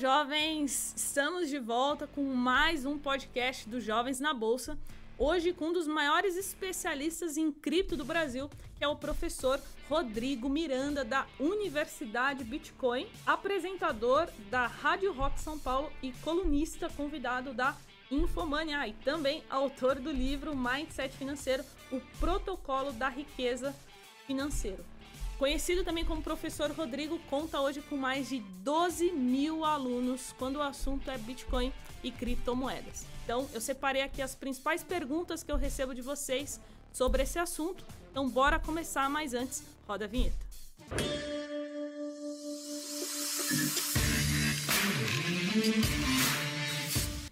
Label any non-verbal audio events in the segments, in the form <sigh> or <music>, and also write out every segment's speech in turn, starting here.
jovens! Estamos de volta com mais um podcast dos Jovens na Bolsa. Hoje, com um dos maiores especialistas em cripto do Brasil, que é o professor Rodrigo Miranda, da Universidade Bitcoin, apresentador da Rádio Rock São Paulo e colunista convidado da Infomania e também autor do livro Mindset Financeiro: O Protocolo da Riqueza Financeira. Conhecido também como professor Rodrigo, conta hoje com mais de 12 mil alunos quando o assunto é Bitcoin e criptomoedas. Então, eu separei aqui as principais perguntas que eu recebo de vocês sobre esse assunto. Então, bora começar, mas antes, roda a vinheta.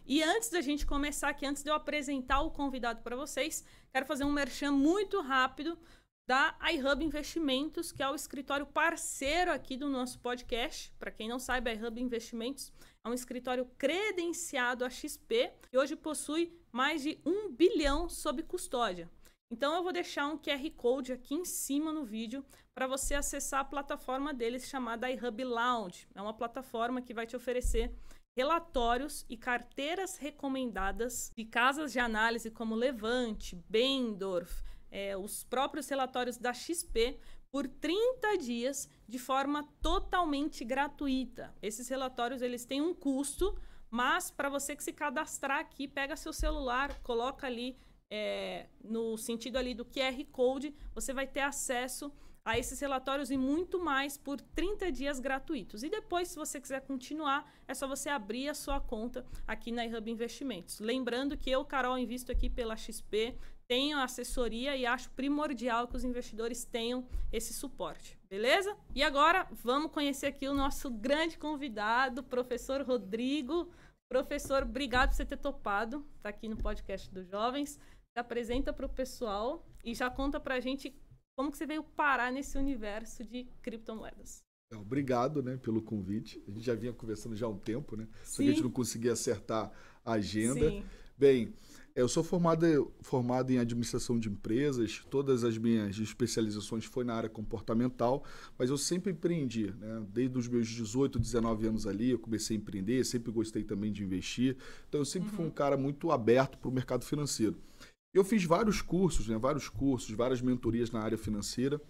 E antes da gente começar aqui, antes de eu apresentar o convidado para vocês, quero fazer um merchan muito rápido da iHub Investimentos, que é o escritório parceiro aqui do nosso podcast. Para quem não sabe, a iHub Investimentos é um escritório credenciado a XP e hoje possui mais de um bilhão sob custódia. Então eu vou deixar um QR Code aqui em cima no vídeo para você acessar a plataforma deles chamada iHub Lounge. É uma plataforma que vai te oferecer relatórios e carteiras recomendadas de casas de análise como Levante, Bendorf, é, os próprios relatórios da XP por 30 dias de forma totalmente gratuita. Esses relatórios eles têm um custo, mas para você que se cadastrar aqui, pega seu celular, coloca ali é, no sentido ali do QR Code, você vai ter acesso a esses relatórios e muito mais por 30 dias gratuitos. E depois, se você quiser continuar, é só você abrir a sua conta aqui na iHub Investimentos. Lembrando que eu, Carol, invisto aqui pela XP, tenho assessoria e acho primordial que os investidores tenham esse suporte, beleza? E agora vamos conhecer aqui o nosso grande convidado, professor Rodrigo. Professor, obrigado por você ter topado, tá aqui no podcast dos jovens. Se apresenta para o pessoal e já conta para a gente como que você veio parar nesse universo de criptomoedas. É, obrigado, né, pelo convite. A gente já vinha conversando já há um tempo, né? Sim. Só que a gente não conseguia acertar a agenda. Sim. Bem, é, eu sou formado, formado em administração de empresas, todas as minhas especializações foi na área comportamental, mas eu sempre empreendi, né? Desde os meus 18, 19 anos ali, eu comecei a empreender, sempre gostei também de investir. Então eu sempre uhum. fui um uhum. cara muito aberto para o mercado financeiro. Eu fiz vários cursos, né? Vários cursos, várias mentorias na área financeira.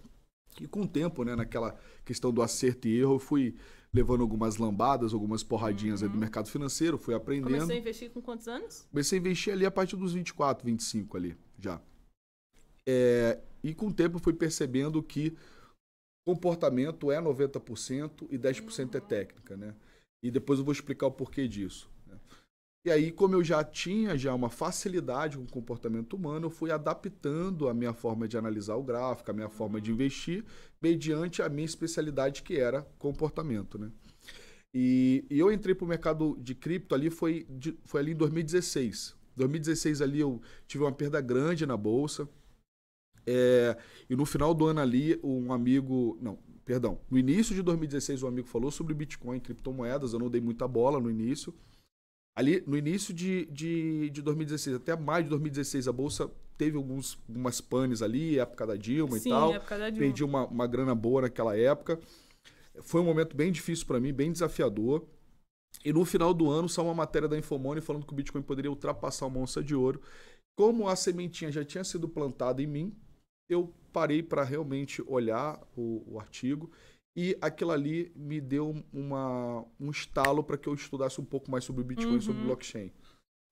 E com o tempo, né, naquela questão do acerto e erro, eu fui levando algumas lambadas, algumas porradinhas uhum. do mercado financeiro, fui aprendendo. Comecei a investir com quantos anos? Comecei a investir ali a partir dos 24, 25 ali, já. É, e com o tempo fui percebendo que comportamento é 90% e 10% é uhum. é técnica, né? E depois eu vou explicar o porquê disso. E aí, como eu já tinha já uma facilidade com o comportamento humano, eu fui adaptando a minha forma de analisar o gráfico, a minha forma de investir, mediante a minha especialidade que era comportamento, né? E, e eu entrei para o mercado de cripto ali foi, de, foi ali em 2016. 2016 ali eu tive uma perda grande na bolsa. É, e no final do ano ali, um amigo. Não, perdão. No início de 2016, um amigo falou sobre Bitcoin, criptomoedas. Eu não dei muita bola no início ali no início de, de, de 2016, até maio de 2016, a Bolsa teve alguns, algumas panes ali, época da Dilma Sim, e tal. Época da Dilma. Perdi uma, uma grana boa naquela época. Foi um momento bem difícil para mim, bem desafiador. E no final do ano, só uma matéria da Infomoney falando que o Bitcoin poderia ultrapassar uma onça de ouro. Como a sementinha já tinha sido plantada em mim, eu parei para realmente olhar o, o artigo e aquilo ali me deu uma, um estalo para que eu estudasse um pouco mais sobre o Bitcoin, uhum. sobre o blockchain.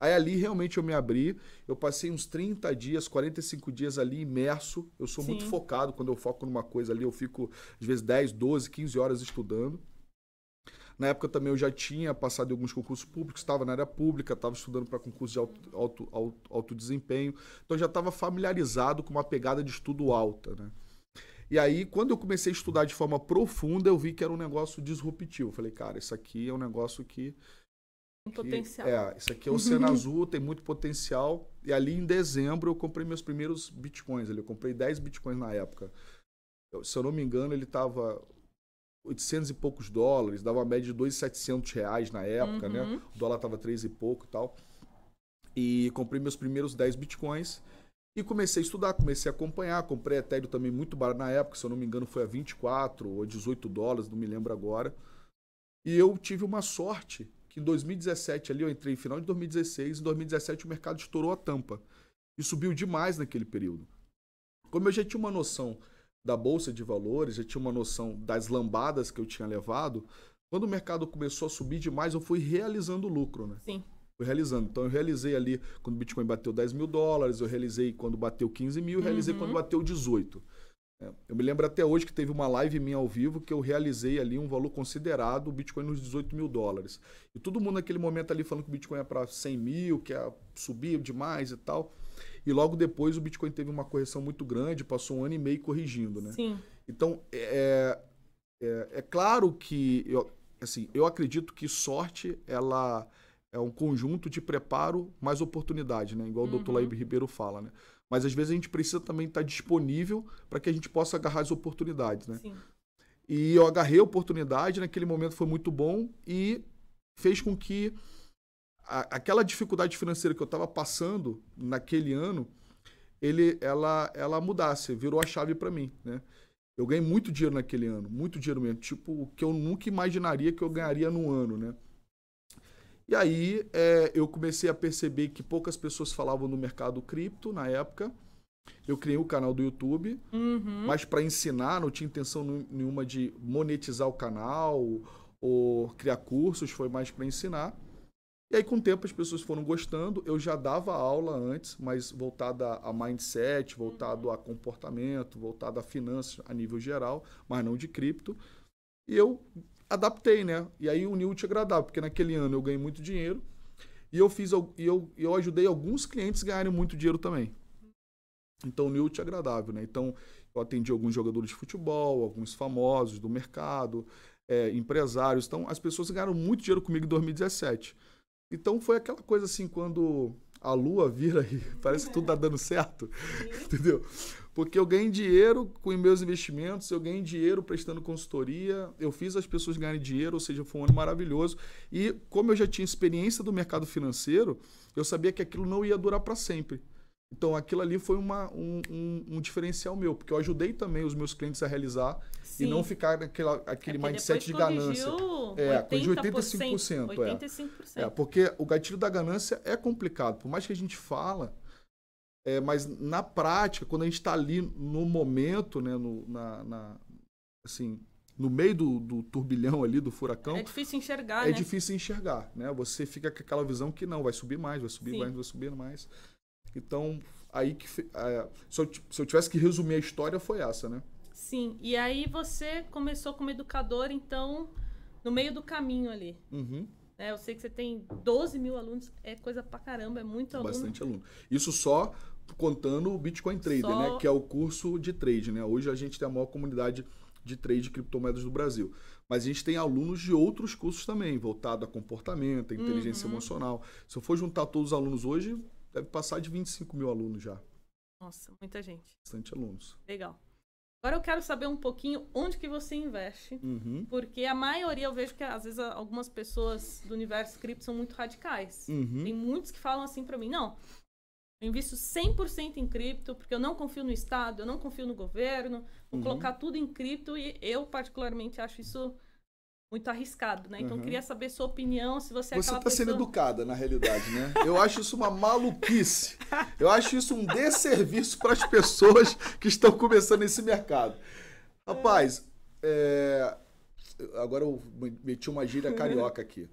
Aí ali realmente eu me abri, eu passei uns 30 dias, 45 dias ali imerso. Eu sou Sim. muito focado, quando eu foco numa coisa ali, eu fico às vezes 10, 12, 15 horas estudando. Na época também eu já tinha passado em alguns concursos públicos, estava na área pública, estava estudando para concurso de alto, alto, alto, alto desempenho. Então eu já estava familiarizado com uma pegada de estudo alta, né? E aí, quando eu comecei a estudar de forma profunda, eu vi que era um negócio disruptivo. falei, cara, isso aqui é um negócio que. Um potencial. É, isso aqui é o Oceano <laughs> Azul, tem muito potencial. E ali em dezembro eu comprei meus primeiros bitcoins. Eu comprei 10 bitcoins na época. Eu, se eu não me engano, ele estava 800 e poucos dólares, dava uma média de 2,700 reais na época, né? uhum. né? O dólar estava 3 e pouco e tal. E comprei meus primeiros 10 bitcoins. E comecei a estudar, comecei a acompanhar, comprei Ethereum também muito barato na época, se eu não me engano foi a 24 ou 18 dólares, não me lembro agora. E eu tive uma sorte que em 2017 ali, eu entrei em final de 2016, em 2017 o mercado estourou a tampa e subiu demais naquele período. Como eu já tinha uma noção da bolsa de valores, já tinha uma noção das lambadas que eu tinha levado, quando o mercado começou a subir demais, eu fui realizando lucro, né? Sim fui realizando. Então eu realizei ali quando o Bitcoin bateu 10 mil dólares, eu realizei quando bateu 15 mil, uhum. realizei quando uhum. bateu 18. É, eu me lembro até hoje que teve uma live minha ao vivo que eu realizei ali um valor considerado, o Bitcoin nos 18 mil dólares. E todo mundo naquele momento ali falando que o Bitcoin é para 100 mil, que é subir demais e tal. E logo depois o Bitcoin teve uma correção muito grande, passou um ano e meio corrigindo, né? Sim. Então, é, é, é claro que, eu, assim, eu acredito que sorte, ela é um conjunto de preparo mais oportunidade, né? Igual uhum. o doutor uhum. Laíbe Ribeiro fala, né? Mas às vezes a gente precisa também estar tá disponível para que a gente possa agarrar as oportunidades, né? Sim. E eu agarrei a oportunidade, naquele momento foi muito bom e fez com que a, aquela dificuldade financeira que eu estava passando naquele ano, ele, ela, ela mudasse, virou a chave para mim, né? Eu ganhei muito dinheiro naquele ano, muito dinheiro mesmo, tipo o que eu nunca imaginaria que eu ganharia num ano, né? E aí é, eu comecei a perceber que poucas pessoas falavam no mercado cripto na época. Eu criei o canal do YouTube, uhum. mas para ensinar, não tinha intenção nenhuma de monetizar o canal ou criar cursos, foi mais para ensinar. E aí, com o tempo, as pessoas foram gostando. Eu já dava aula antes, mas voltada a mindset, voltado uhum. a comportamento, voltado a finanças a nível geral, mas não de cripto. E eu adaptei, né? E aí uni o te agradável, porque naquele ano eu ganhei muito dinheiro e eu fiz e eu, eu ajudei alguns clientes ganharem muito dinheiro também. Então uni o agradável, né? Então eu atendi alguns jogadores de futebol, alguns famosos do mercado, é, empresários. Então as pessoas ganharam muito dinheiro comigo em 2017. Então foi aquela coisa assim quando a lua vira e <laughs> parece que tudo tá dando certo, <laughs> entendeu? Porque eu ganho dinheiro com meus investimentos, eu ganho dinheiro prestando consultoria, eu fiz as pessoas ganharem dinheiro, ou seja, foi um ano maravilhoso. E como eu já tinha experiência do mercado financeiro, eu sabia que aquilo não ia durar para sempre. Então aquilo ali foi uma, um, um, um, diferencial meu, porque eu ajudei também os meus clientes a realizar Sim. e não ficar naquele aquele é mindset de ganância. É, corrigiu 85%. 85%. É. é, porque o gatilho da ganância é complicado. Por mais que a gente fala, é, mas na prática, quando a gente está ali no momento, né, no, na, na assim, no meio do, do, turbilhão ali, do furacão. É difícil enxergar, É né? difícil enxergar, né? Você fica com aquela visão que não, vai subir mais, vai subir Sim. mais, vai subir mais. Então, aí que. É, se, eu, se eu tivesse que resumir a história, foi essa, né? Sim, e aí você começou como educador, então, no meio do caminho ali. Uhum. É, eu sei que você tem 12 mil alunos, é coisa pra caramba, é muito aluno. Bastante aluno. Isso só contando o Bitcoin Trader, né, Só... né? Que é o curso de trade, né? Hoje a gente tem a maior comunidade de trade de criptomoedas do Brasil. Mas a gente tem alunos de outros cursos também, voltado a comportamento, a inteligência uhum. emocional. Se eu for juntar todos os alunos hoje, deve passar de 25 mil alunos já. Nossa, muita gente. Bastante alunos. Legal. Agora eu quero saber um pouquinho onde que você investe, uhum. porque a maioria, eu vejo que às vezes algumas pessoas do universo cripto são muito radicais. Uhum. Tem muitos que falam assim para mim, não, eu invisto 100% em cripto, porque eu não confio no Estado, eu não confio no governo. Vou uhum. colocar tudo em cripto e eu, particularmente, acho isso muito arriscado, né? Então, uhum. queria saber sua opinião, se você é Você está pessoa... sendo educada, na realidade, né? Eu acho isso uma maluquice. Eu acho isso um desserviço para as pessoas que estão começando esse mercado. Rapaz, é... agora eu meti uma gíria carioca aqui.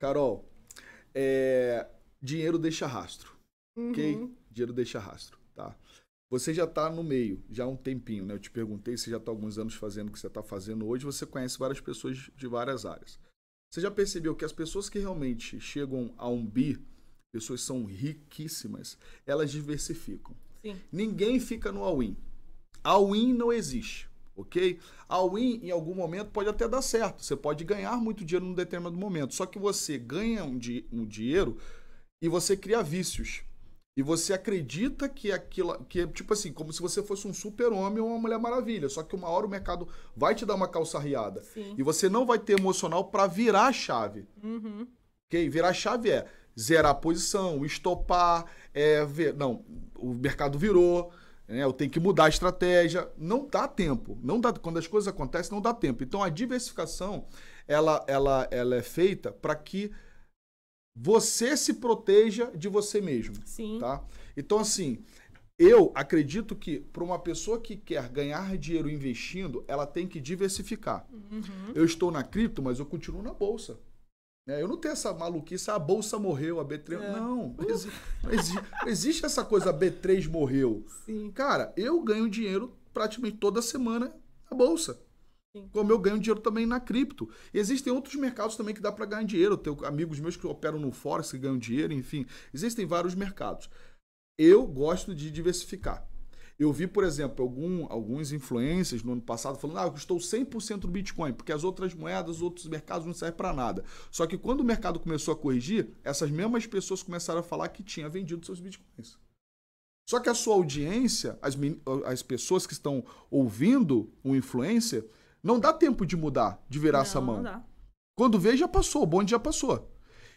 Carol, é... dinheiro deixa rastro uhum. ok? Dinheiro deixa rastro, tá? Você já está no meio, já há um tempinho, né? Eu te perguntei, você já está alguns anos fazendo o que você está fazendo hoje, você conhece várias pessoas de várias áreas. Você já percebeu que as pessoas que realmente chegam a um bi, pessoas são riquíssimas, elas diversificam. Sim. Ninguém fica no all-in. All-in não existe, ok? All-in, em algum momento, pode até dar certo. Você pode ganhar muito dinheiro num determinado momento. Só que você ganha um, di um dinheiro e você cria vícios. E você acredita que aquilo. que é tipo assim, como se você fosse um super-homem ou uma mulher maravilha. Só que uma hora o mercado vai te dar uma calçarriada. Sim. E você não vai ter emocional para virar a chave. Uhum. Ok? Virar a chave é zerar a posição, estopar, é ver. Não, o mercado virou. Né, eu tenho que mudar a estratégia. Não dá tempo. Não dá, quando as coisas acontecem, não dá tempo. Então a diversificação ela, ela, ela é feita para que você se proteja de você mesmo. Sim. Tá? Então, assim, eu acredito que para uma pessoa que quer ganhar dinheiro investindo, ela tem que diversificar. Uhum. Eu estou na cripto, mas eu continuo na bolsa. Né? Eu não tenho essa maluquice, ah, a bolsa morreu, a B3. É. Não, não, existe. não, existe essa coisa, a B3 morreu. Sim. Cara, eu ganho dinheiro praticamente toda semana na bolsa. Como eu ganho dinheiro também na cripto. existem outros mercados também que dá para ganhar dinheiro. Eu tenho amigos meus que operam no Forex que ganham dinheiro, enfim. Existem vários mercados. Eu gosto de diversificar. Eu vi, por exemplo, algum, alguns influencers no ano passado falando: ah, custou 100% do Bitcoin, porque as outras moedas, outros mercados não servem para nada. Só que quando o mercado começou a corrigir, essas mesmas pessoas começaram a falar que tinha vendido seus Bitcoins. Só que a sua audiência, as, as pessoas que estão ouvindo o influencer, não dá tempo de mudar, de virar não, essa mão. Não dá. Quando vê, já passou, o bonde já passou.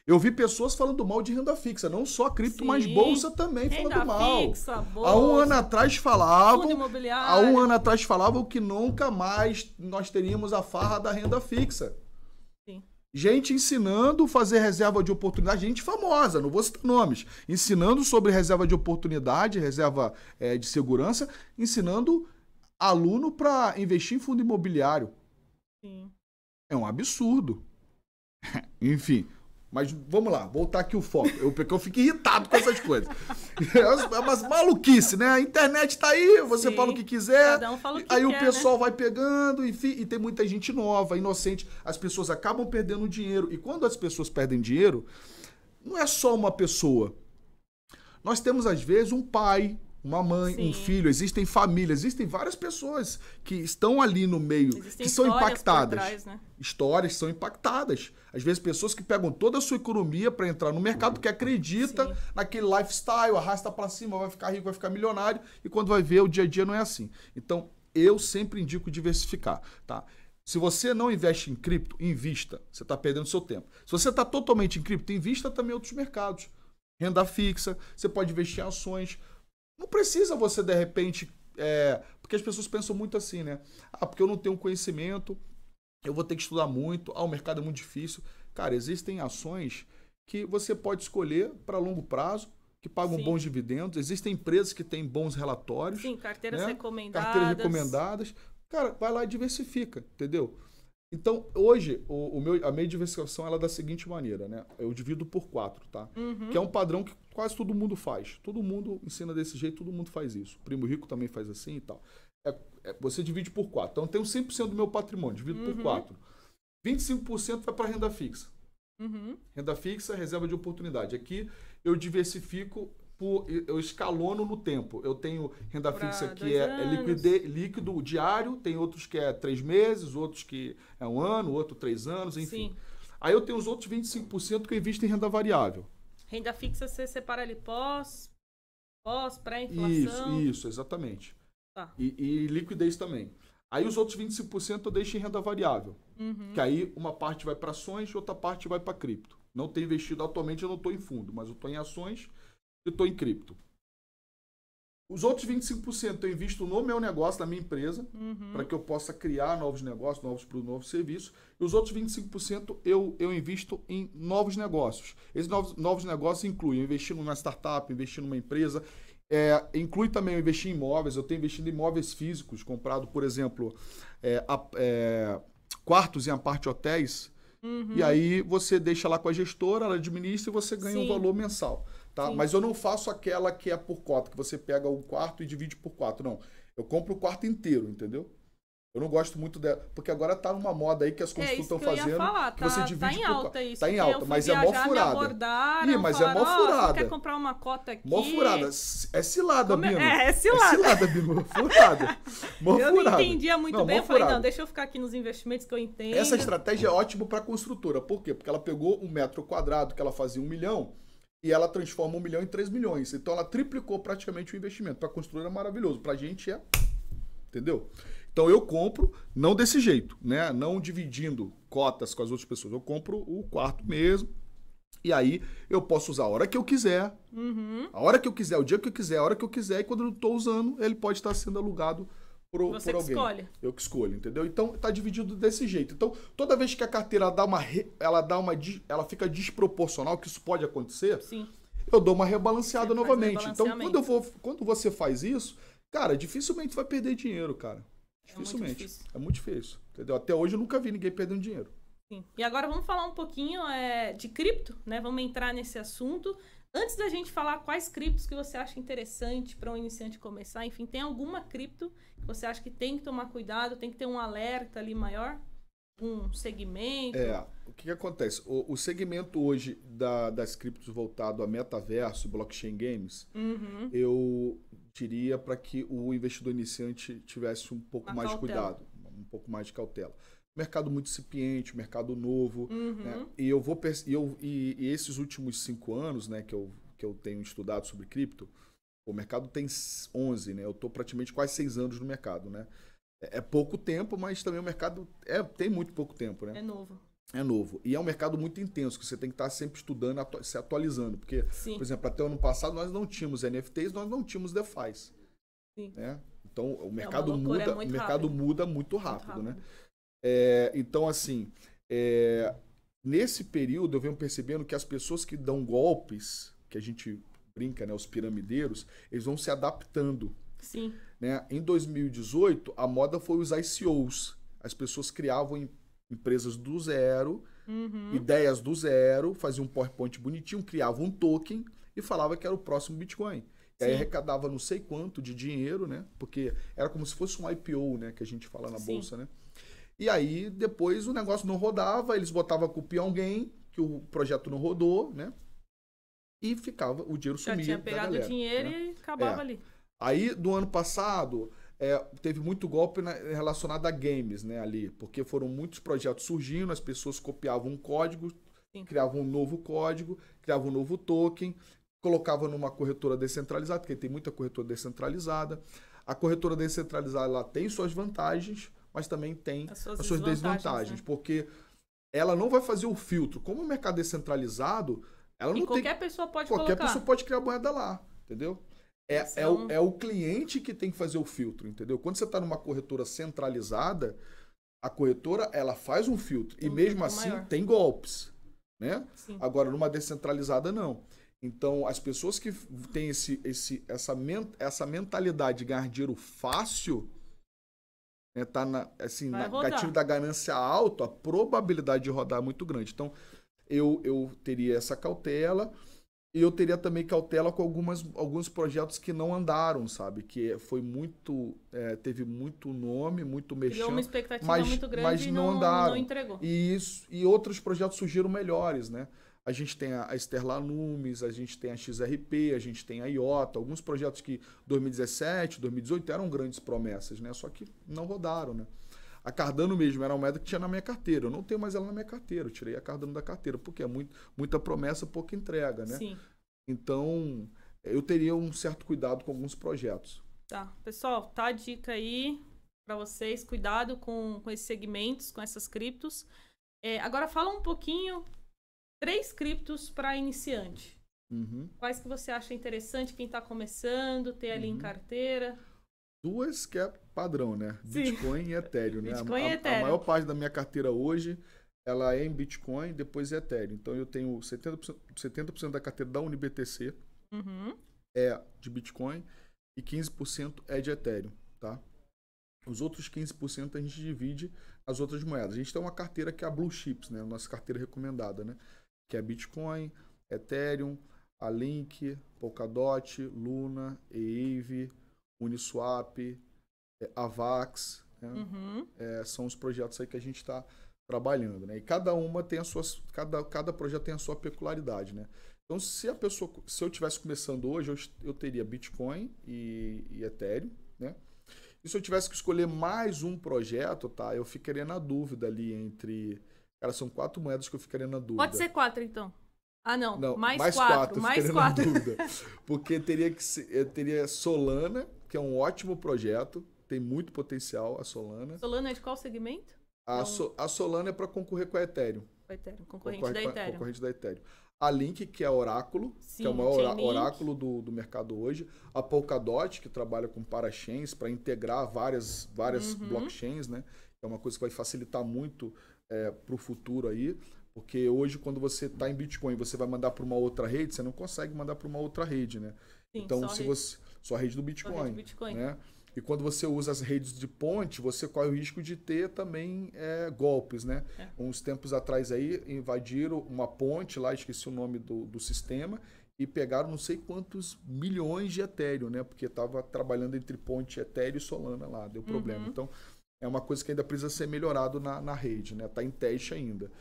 Eu vi pessoas falando mal de renda fixa, não só cripto, Sim. mas bolsa também renda falando mal. Fixa, bolsa, há um ano atrás falavam, há um ano atrás falavam que nunca mais nós teríamos a farra da renda fixa. Gente ensinando fazer reserva de oportunidade, gente famosa, não vou citar nomes, ensinando sobre reserva de oportunidade, reserva é, de segurança, ensinando aluno para investir em fundo imobiliário. Sim. É um absurdo. <laughs> Enfim. Mas vamos lá, voltar aqui o foco. Eu, porque eu fico irritado com essas coisas. <laughs> É, é umas maluquice, né? A internet tá aí, você Sim, fala o que quiser. Cada um fala o que aí quer, o né? pessoal né? vai pegando, enfim, e tem muita gente nova, inocente. As pessoas acabam perdendo dinheiro. E quando as pessoas perdem dinheiro, não é só uma pessoa. Nós temos, às vezes, um pai, uma mãe, Sim. um filho, existem famílias, existem várias pessoas que estão ali no meio, existem que são impactadas. Trás, né? Histórias são impactadas. Às vezes, pessoas que pegam toda a sua economia para entrar no mercado, que acredita Sim. naquele lifestyle, arrasta para cima, vai ficar rico, vai ficar milionário, e quando vai ver, o dia a dia não é assim. Então, eu sempre indico diversificar, tá? Se você não investe em cripto, invista. Você está perdendo seu tempo. Se você está totalmente em cripto, invista também em outros mercados. Renda fixa, você pode investir em ações, não precisa você, de repente, é, porque as pessoas pensam muito assim, né? Ah, porque eu não tenho conhecimento, eu vou ter que estudar muito, ah, o mercado é muito difícil. Cara, existem ações que você pode escolher para longo prazo, que pagam Sim. bons dividendos, existem empresas que têm bons relatórios. Sim, carteiras né? recomendadas. Carteiras recomendadas. Cara, vai lá e diversifica, entendeu? Então, hoje, o, o, meu, a minha diversificação ela é da seguinte maneira, né? Eu divido por quatro, tá? Uhum. Que é um padrão que quase todo mundo faz. Todo mundo ensina desse jeito, todo mundo faz isso. O primo rico também faz assim e tal. É, é, você divide por quatro. Então, eu tenho 100% do meu patrimônio, divido uhum. por quatro. 25% vai para renda fixa. Uhum. Renda fixa, reserva de oportunidade. Aqui, eu diversifico por, tipo, eu escalono no tempo. Eu tenho renda pra fixa que é, é liquide, líquido diário, tem outros que é três meses, outros que é um ano, outro três anos, enfim. Sim. Aí eu tenho os outros 25% que eu invisto em renda variável. Renda fixa você separa ali pós, pós, pré-inflação. Isso, isso, exatamente. Tá. E, e, liquidez também. Aí os outros 25% eu deixo em renda variável. Uhum. Que aí uma parte vai para ações, outra parte vai para cripto. Não tenho investido atualmente, eu não estou em fundo, mas eu estou em ações eu estou em cripto. Os outros 25% eu invisto no meu negócio, na minha empresa, uhum. para que eu possa criar novos negócios, novos produtos, novos serviços. E os outros 25% eu, eu invisto em novos negócios. Esses novos, novos negócios incluem investir numa startup, investir numa empresa. É, inclui também investir em imóveis. Eu tenho investido em imóveis físicos, comprado, por exemplo, é, é, quartos em aparte hotéis. Uhum. E aí você deixa lá com a gestora, ela administra e você ganha Sim. um valor mensal tá? Sim. Mas eu não faço aquela que é por cota, que você pega o um quarto e divide por quatro, não. Eu compro o quarto inteiro, entendeu? Eu não gosto muito dela, porque agora tá numa moda aí que as é consultas estão fazendo. Falar, tá, você tá divide tá em alta por... isso. Tá em alta, mas é mó furada. Abordaram, Ih, mas falaram, é mó furada. Quer comprar uma cota aqui? Mó furada. É cilada, Como... Bino. É, é cilada. É cilada, Bino. Furada. <laughs> Mó eu não entendia muito não, bem. Eu falei, não, deixa eu ficar aqui nos investimentos que eu entendo. Essa estratégia é ótima pra construtora. Por quê? Porque ela pegou um metro quadrado que ela fazia um milhão e ela transforma um milhão em três milhões. Então ela triplicou praticamente o investimento. Para construir é maravilhoso. Para a gente é. Entendeu? Então eu compro, não desse jeito, né? Não dividindo cotas com as outras pessoas. Eu compro o quarto mesmo. E aí eu posso usar a hora que eu quiser. Uhum. A hora que eu quiser, o dia que eu quiser, a hora que eu quiser. E quando eu não estou usando, ele pode estar sendo alugado por, Você por alguém. Escolhe. Eu que escolho, entendeu? Então tá dividido desse jeito. Então, toda vez que a carteira dá uma ela dá uma ela fica desproporcional, que isso pode acontecer. Sim. Eu dou uma rebalanceada novamente. então, quando eu vou quando você faz isso, cara, dificilmente vai perder dinheiro, cara. Dificilmente. É muito, é muito difícil, entendeu? Até hoje eu nunca vi ninguém perdendo dinheiro. Sim. E agora vamos falar um pouquinho é, de cripto, né? Vamos entrar nesse assunto. Antes da gente falar quais criptos que você acha interessante para um iniciante começar, enfim, tem alguma cripto que você acha que tem que tomar cuidado, tem que ter um alerta ali maior? Um segmento? É, o que, que acontece? O, o, segmento hoje da, das criptos voltado a metaverso, blockchain games, uhum. eu diria para que o investidor iniciante tivesse um pouco Uma mais cautela. de cuidado, um pouco mais de cautela mercado muito incipiente, mercado novo. Uhum. Né? E eu vou e, eu, e, e, esses últimos cinco anos, né, que eu, que eu tenho estudado sobre cripto, o mercado tem 11, né? Eu tô praticamente quase seis anos no mercado, né? É, é pouco tempo, mas também o mercado é, tem muito pouco tempo, né? É novo. É novo. E é um mercado muito intenso, que você tem que estar tá sempre estudando, atu se atualizando. Porque, Sim. por exemplo, até o ano passado nós não tínhamos NFTs, nós não tínhamos DeFi. Sim. Né? Então o é mercado é muda, é o mercado muda muito rápido, muito né? rápido, né? É, então, assim, é, nesse período eu venho percebendo que as pessoas que dão golpes, que a gente brinca, né, os piramideiros, eles vão se adaptando. Sim. Né? Em 2018, a moda foi os ICOs. As pessoas criavam em, empresas do zero, uhum. ideias do zero, faziam um PowerPoint bonitinho, criavam um token e falava que era o próximo Bitcoin. E aí arrecadava não sei quanto de dinheiro, né? Porque era como se fosse um IPO, né? Que a gente fala na Sim. bolsa, né? E aí depois o negócio não rodava, eles botavam a culpa em alguém, que o projeto não rodou, né? E ficava, o dinheiro Já sumia. Já tinha pegado galera, o dinheiro né? e acabava é. ali. Aí, do ano passado, é, teve muito golpe na, relacionado a games, né, ali. Porque foram muitos projetos surgindo, as pessoas copiavam um código, Sim. criavam um novo código, criavam um novo token, colocavam numa corretora descentralizada, porque tem muita corretora descentralizada. A corretora descentralizada ela tem suas vantagens, mas também tem as suas, as suas desvantagens, desvantagens né? porque ela não vai fazer o filtro. Como o mercado é descentralizado, ela e não qualquer tem. Pessoa pode qualquer colocar. pessoa pode criar moeda lá, entendeu? É, é, é, o, é o cliente que tem que fazer o filtro, entendeu? Quando você está numa corretora centralizada, a corretora ela faz um filtro e mesmo assim maior. tem golpes, né? Sim. Agora numa descentralizada não. Então as pessoas que têm esse, esse, essa, men essa mentalidade de ganhar dinheiro fácil, né, tá na, assim, na gatilho da ganância alto, a probabilidade de rodar é muito grande. Então, eu, eu teria essa cautela e eu teria também cautela com algumas, alguns projetos que não andaram, sabe? Que foi muito. É, teve muito nome, muito mexendo. uma expectativa mas, muito grande mas não, não, andaram. Não entregou. E, isso, e outros projetos surgiram melhores, né? a gente tem a Sterla Lumes, a gente tem a XRP, a gente tem a IOTA, alguns projetos que 2017, 2018 eram grandes promessas, né? Só que não rodaram, né? A Cardano mesmo era uma moeda que tinha na minha carteira. Eu não tenho mais ela na minha carteira. Eu tirei a Cardano da carteira, porque é muito, muita promessa, pouca entrega, né? Sim. Então, eu teria um certo cuidado com alguns projetos. Tá. Pessoal, tá a dica aí para vocês. Cuidado com, com esses segmentos, com essas criptos. É, agora fala um pouquinho três criptos para iniciante. Uhum. Quais que você acha interessante quem está começando, ter ali uhum. em carteira? Duas que é padrão, né? Sim. Bitcoin e Ethereum, né? Bitcoin a, e Ethereum. A, a maior parte da minha carteira hoje ela é em Bitcoin, depois é Ethereum. Então eu tenho 70%, 70 da carteira da UniBTC uhum. é de Bitcoin e 15% é de Ethereum, tá? Os outros 15% a gente divide as outras moedas. A gente tem uma carteira que é a Blue Chips, né? Nossa carteira recomendada, né? que é Bitcoin, Ethereum, a Link, Polkadot, Luna, Eave, Uniswap, é, Avax. Né? Uhum. É, são os projetos aí que a gente está trabalhando. Né? E cada uma tem a sua. Cada, cada projeto tem a sua peculiaridade. Né? Então, se a pessoa. Se eu estivesse começando hoje, eu, eu teria Bitcoin e, e, Ethereum. Né? E se eu tivesse que escolher mais um projeto, tá? Eu ficaria na dúvida ali entre Cara, são quatro moedas que eu ficaria na dúvida. Pode ser quatro, então. Ah, não. não mais, mais quatro, quatro mais quatro. Dúvida, <laughs> porque teria que ser, eh, teria Solana, que é um ótimo projeto, tem muito potencial a Solana. Solana é de qual segmento? A, so, a Solana é para concorrer com a Ethereum. Ethereum, concorrente Concorre, da Ethereum. Concorrente da Ethereum. A Link, que é Oráculo, Sim, que é o maior oráculo do, do mercado hoje. A Polkadot, que trabalha com parachains para integrar várias, várias uhum. blockchains, né? É uma coisa que vai facilitar muito é, para o futuro aí, porque hoje quando você está em Bitcoin, você vai mandar para uma outra rede, você não consegue mandar para uma outra rede, né? Sim, então se rede. você só a rede do Bitcoin, rede Bitcoin. né? E quando você usa as redes de ponte, você corre o risco de ter também é, golpes, né? É. Uns tempos atrás aí, invadiram uma ponte lá, esqueci o nome do, do sistema, e pegaram não sei quantos milhões de Ethereum, né? Porque estava trabalhando entre ponte Ethereum e Solana lá, deu problema. Uhum. Então, é uma coisa que ainda precisa ser melhorado na, na rede, né? Está em teste ainda.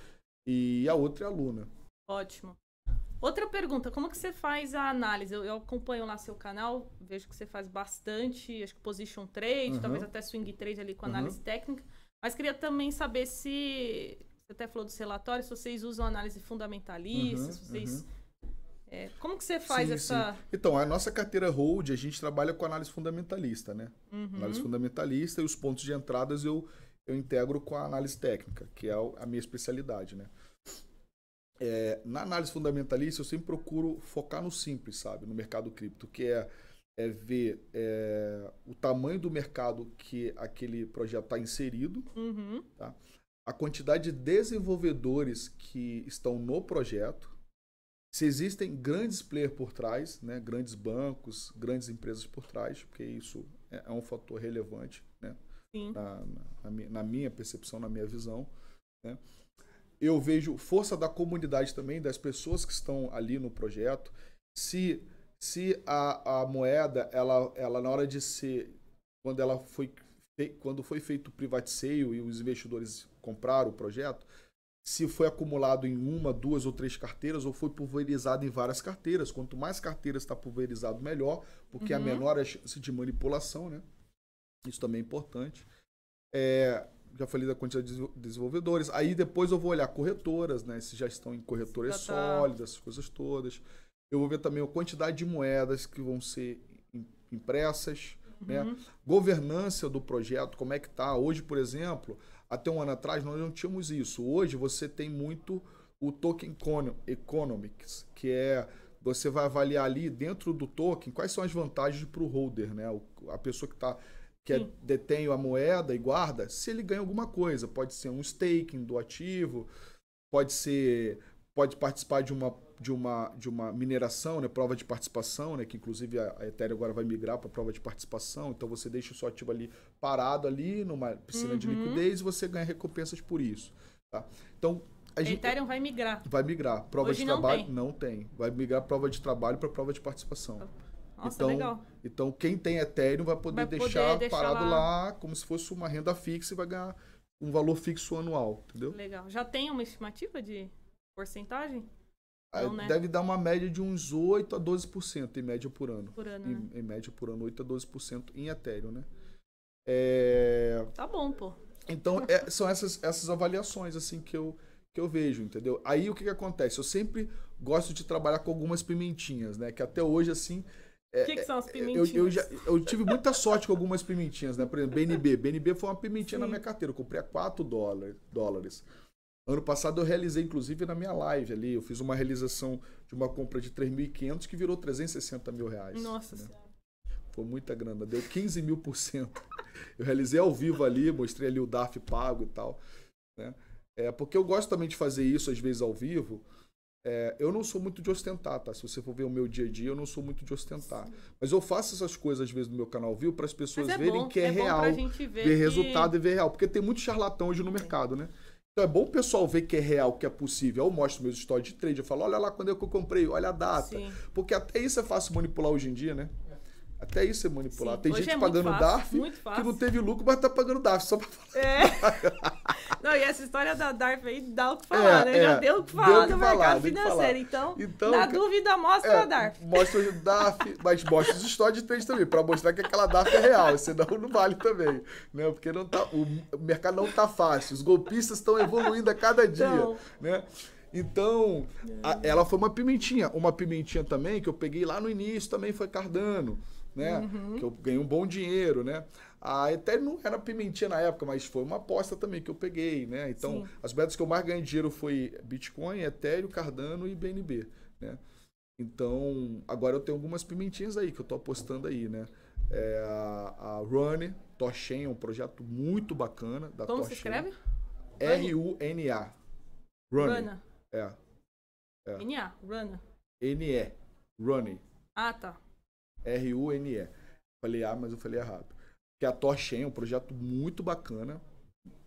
E a outra é a Luna. Ótimo. Outra pergunta, como que você faz a análise? Eu, eu acompanho lá seu canal, vejo que você faz bastante, acho que position trade, uhum. talvez até swing trade ali com análise uhum. técnica. Mas queria também saber se, você até falou dos relatórios, se vocês usam análise fundamentalista, uhum. se vocês é, como que você faz sim, essa... Sim. Então, a nossa carteira hold, a gente trabalha com análise fundamentalista, né? Uhum. Análise fundamentalista e os pontos de entradas eu, eu integro com a análise técnica, que é a minha especialidade, né? É, na análise fundamentalista, eu sempre procuro focar no simples, sabe? No mercado cripto, que é, é ver é, o tamanho do mercado que aquele projeto está inserido, uhum. tá? a quantidade de desenvolvedores que estão no projeto, se existem grandes players por trás, né, grandes bancos, grandes empresas por trás, porque isso é, é um fator relevante né, na, na, na, minha percepção, na minha visão. Né. Eu vejo força da comunidade também, das pessoas que estão ali no projeto. Se, se a, a moeda, ela, ela na hora de ser, quando ela foi, quando foi feito o private e os investidores compraram o projeto, se foi acumulado em uma, duas ou três carteiras ou foi pulverizado em várias carteiras. Quanto mais carteiras está pulverizado, melhor, porque uhum. há menor é a chance de manipulação, né? Isso também é importante. É, já falei da quantidade de desenvolvedores. Aí depois eu vou olhar corretoras, né? Se já estão em corretoras tá, tá. sólidas, essas coisas todas. Eu vou ver também a quantidade de moedas que vão ser impressas, né? uhum. né? Governança do projeto, como é que tá. Hoje, por exemplo, até um ano atrás nós não tínhamos isso. Hoje você tem muito o token economics, que é você vai avaliar ali dentro do token quais são as vantagens para o holder, né? a pessoa que está que é, detém a moeda e guarda, se ele ganha alguma coisa, pode ser um staking do ativo, pode ser pode participar de uma de uma, de uma mineração, né, prova de participação, né, que inclusive a, a Ethereum agora vai migrar para prova de participação, então você deixa o seu ativo ali parado ali numa piscina uhum. de liquidez e você ganha recompensas por isso. Tá? Então, a gente, Ethereum vai migrar. Vai migrar. Prova Hoje de não trabalho tem. não tem. Vai migrar prova de trabalho para prova de participação. Nossa, então, legal. então quem tem Ethereum vai poder, vai deixar, poder deixar, parado lá... lá como se fosse uma renda fixa e vai ganhar um valor fixo anual, entendeu? Legal. Já tem uma estimativa de porcentagem? Então, né? Deve dar uma média de uns 8 a 12% em média por ano. Por ano. Em, né? em média por ano, 8 a 12% em Ethereum, né? É... Tá bom, pô. Então, é, são essas, essas avaliações, assim, que eu, que eu vejo, entendeu? Aí o que, que acontece? Eu sempre gosto de trabalhar com algumas pimentinhas, né? Que até hoje, assim. É, o que, que, são as é, pimentinhas? Eu, eu, já, eu tive muita sorte com algumas pimentinhas, né? Por exemplo, BNB. BNB foi uma pimentinha Sim. na minha carteira. Eu comprei a 4 dólares. Ano passado eu realizei, inclusive, na minha live ali, eu fiz uma realização de uma compra de 3.500 que virou 360 mil reais. Nossa né? Senhora. Foi muita grana, deu 15 mil por cento. <laughs> Eu realizei ao vivo ali, mostrei ali o DAF pago e tal. Né? É, porque eu gosto também de fazer isso, às vezes, ao vivo. É, eu não sou muito de ostentar, tá? Se você for ver o meu dia a dia, eu não sou muito de ostentar. Sim. Mas eu faço essas coisas, às vezes, no meu canal, viu? Para as pessoas é verem bom, que é, é real. Bom pra gente ver, ver que... resultado e ver real. Porque tem muito charlatão hoje no mercado, né? Então é bom o pessoal ver que é real, que é possível. Eu mostro meus stories de trade, eu falo, olha lá quando é eu comprei, olha a data. Sim. Porque até isso é fácil manipular hoje em dia, né? Até isso é manipular. Sim. Tem gente é pagando fácil, DARF que não teve lucro, mas tá pagando DARF, só pra <laughs> falar. É. não, e essa história da DARF aí dá o que é, falar, é, né? É. Já deu o que falar deu no mercado falar, financeiro. Então, então, na dúvida, mostra é, a DARF. Mostra o DARF, mas mostra os histórias de frente também, pra mostrar que aquela DARF é real, senão não vale também. Né? Porque não tá, o mercado não tá fácil. Os golpistas estão evoluindo a cada dia. Então, né? Então, a, ela foi uma pimentinha. Uma pimentinha também que eu peguei lá no início, também foi Cardano né? Uhum. Que eu ganhei um bom dinheiro, né? A Ethereum não era pimentinha na época, mas foi uma aposta também que eu peguei, né? Então, Sim. as metas que eu mais ganhei dinheiro foi Bitcoin, Ethereum, Cardano e BNB, né? Então, agora eu tenho algumas pimentinhas aí que eu tô apostando aí, né? É, a, a Run, Toshen é um projeto muito bacana da Como Toshen. se escreve? R-U-N-A. Run. É. é. N-A, Run. N-E, Run? Ah, tá. R-U-N-E. Falei, ah, mas eu falei errado. Que é a Torchen, um projeto muito bacana.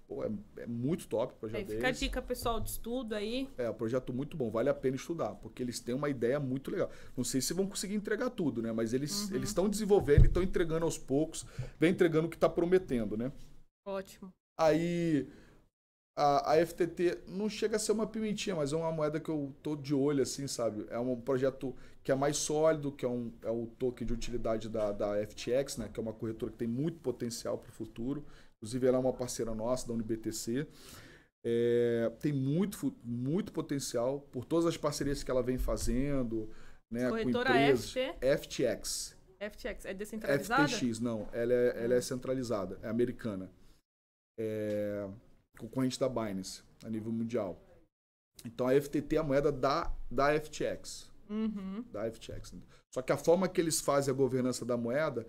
Pô, é, é, muito top o projeto aí, deles. Fica a dica, pessoal, de estudo aí. É, um projeto muito bom, vale a pena estudar, porque eles têm uma ideia muito legal. Não sei se vão conseguir entregar tudo, né? Mas eles uhum. estão desenvolvendo e estão entregando aos poucos, vem entregando o que está prometendo, né? Ótimo. Aí a, a FTT não chega a ser uma pimentinha, mas é uma moeda que eu tô de olho, assim, sabe? É um projeto que é mais sólido, que é, um, é o token de utilidade da, da FTX, né? Que é uma corretora que tem muito potencial para o futuro. Inclusive, ela é uma parceira nossa da UniBTC. É, tem muito, muito potencial por todas as parcerias que ela vem fazendo, né? Corretora com empresas. FT? FTX. FTX é descentralizada? FTX, não. Ela é, ela é ah. centralizada, é americana. É concorrente da Binance a nível mundial. Então a FTT é a moeda da, da FTX. Uhum. Da FTX. Só que a forma que eles fazem a governança da moeda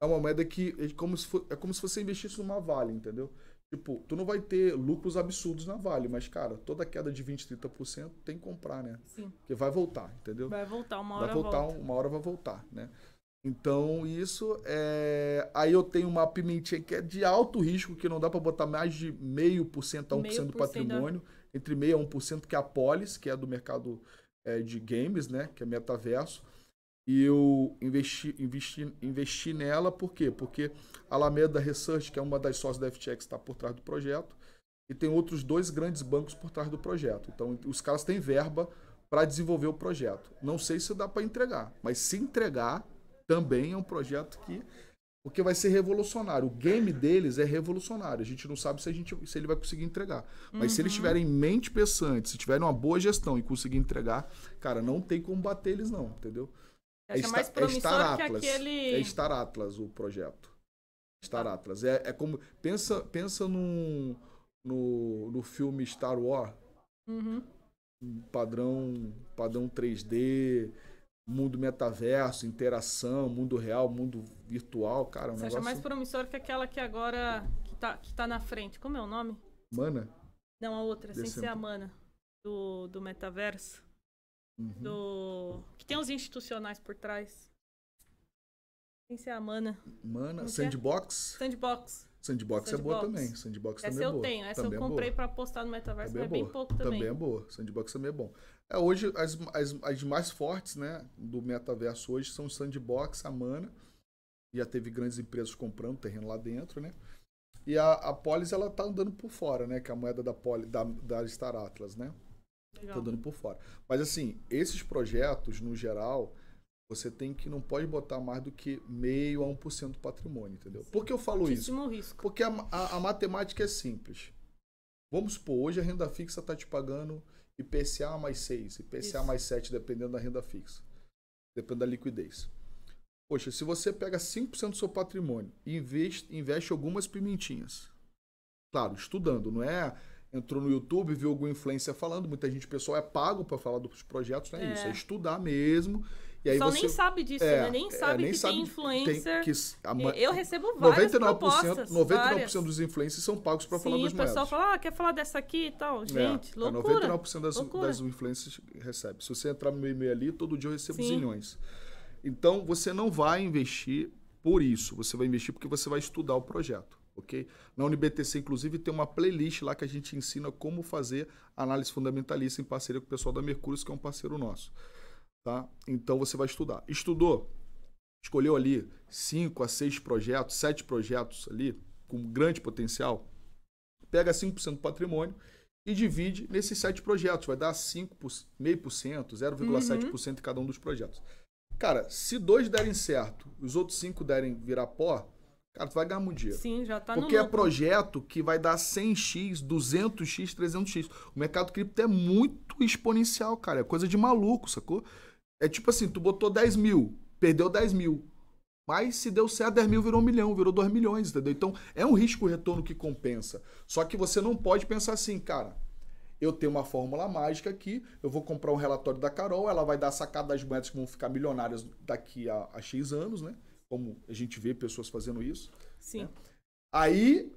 é uma moeda que é como se, for, é como se você investisse numa Vale, entendeu? Tipo, tu não vai ter lucros absurdos na Vale, mas, cara, toda queda de 20%, 30% tem que comprar, né? Sim. Porque vai voltar, entendeu? Vai voltar, uma hora vai voltar, volta. Uma hora vai voltar, né? Então, isso é. Aí eu tenho uma pimentinha que é de alto risco, que não dá para botar mais de meio por cento a 1% do né? patrimônio, entre meio a 1%, que é a Polis, que é do mercado é, de games, né? Que é metaverso. E eu investi, investi, investi nela, por quê? Porque a Alameda Research, que é uma das sócias da FTX, está por trás do projeto, e tem outros dois grandes bancos por trás do projeto. Então, os caras têm verba para desenvolver o projeto. Não sei se dá para entregar, mas se entregar, também é um projeto que porque vai ser revolucionário. O game deles é revolucionário. A gente não sabe se, a gente, se ele vai conseguir entregar. Mas uhum. se eles uhum. tiverem mente pensante, se tiverem uma boa gestão e conseguir entregar, cara, não tem como bater eles não, entendeu? É, é, esta, mais é Star Atlas. Aquele... É Star Atlas o projeto. Star ah. Atlas. É, é como... Pensa, pensa num, no, no filme Star Wars. Uhum. Padrão, padrão 3D mundo metaverso, interação, mundo real, mundo virtual, cara. Um Você negócio... acha mais promissor que aquela que agora que tá, que tá na frente? Como é o nome? Mana? Não, a outra, Decent... sem ser a Mana, do, do metaverso. Uhum. Do. Que tem os institucionais por trás. Sem ser a Mana. Mana, é? sandbox? Sandbox. Sandbox, Sandbox, é boa também. Sandbox essa também é boa. Essa eu tenho. Essa também eu é comprei é para postar no metaverso, também é mas é, bem pouco também. Também é boa. Sandbox também é bom. É, hoje, as, as, as mais fortes né, do metaverso hoje são Sandbox, a Mana. Já teve grandes empresas comprando terreno lá dentro, né? E a, a Polis, ela tá andando por fora, né? Que é a moeda da, Poly, da, da Star Atlas, né? Tá Legal. Tá andando por fora. Mas, assim, esses projetos, no geral você tem que não pode botar mais do que meio a 1% do patrimônio, entendeu? Por que eu falo Altíssimo isso? Risco. Porque a, a, a, matemática é simples. Vamos supor, hoje a renda fixa está te pagando IPCA mais 6, IPCA isso. mais 7, dependendo da renda fixa, dependendo da liquidez. Poxa, se você pega 5% do seu patrimônio e investe, investe algumas pimentinhas, claro, estudando, não é entrou no YouTube, viu alguma influência falando, muita gente, pessoal, é pago para falar dos projetos, não é, é. isso, é estudar mesmo e aí Só você, nem sabe disso, é, né? Nem é, sabe é, nem que sabe, tem influencer. Tem, que, a, eu recebo várias 99%, propostas. 99% várias. dos influencers são pagos para falar das moedas. Sim, o pessoal fala, ah, quer falar dessa aqui e tal. É, gente, é, loucura. 99% das, das influencers recebe. Se você entrar no meu e-mail ali, todo dia eu recebo Sim. zilhões. Então, você não vai investir por isso. Você vai investir porque você vai estudar o projeto ok? Na UniBTC, inclusive, tem uma playlist lá que a gente ensina como fazer análise fundamentalista em parceria com o pessoal da Mercúrio, que é um parceiro nosso. Tá? Então você vai estudar. Estudou, escolheu ali cinco a seis projetos, sete projetos ali com grande potencial, pega 5% do patrimônio e divide nesses sete projetos. Vai dar 5,5%, 0,7% uhum. em cada um dos projetos. Cara, se dois derem certo, os outros cinco derem virar pó, cara, tu vai ganhar muito dinheiro. Sim, já tá Porque no é projeto que vai dar 100x, 200x, 300x. O mercado cripto é muito exponencial, cara. É coisa de maluco, sacou? É tipo assim, tu botou 10 mil, perdeu 10 mil. Mas se deu certo, 10 mil virou um milhão, virou 2 milhões, entendeu? Então é um risco-retorno que compensa. Só que você não pode pensar assim, cara, eu tenho uma fórmula mágica aqui, eu vou comprar um relatório da Carol, ela vai dar a sacada das moedas que vão ficar milionárias daqui a, a X anos, né? Como a gente vê pessoas fazendo isso. Sim. Né? Aí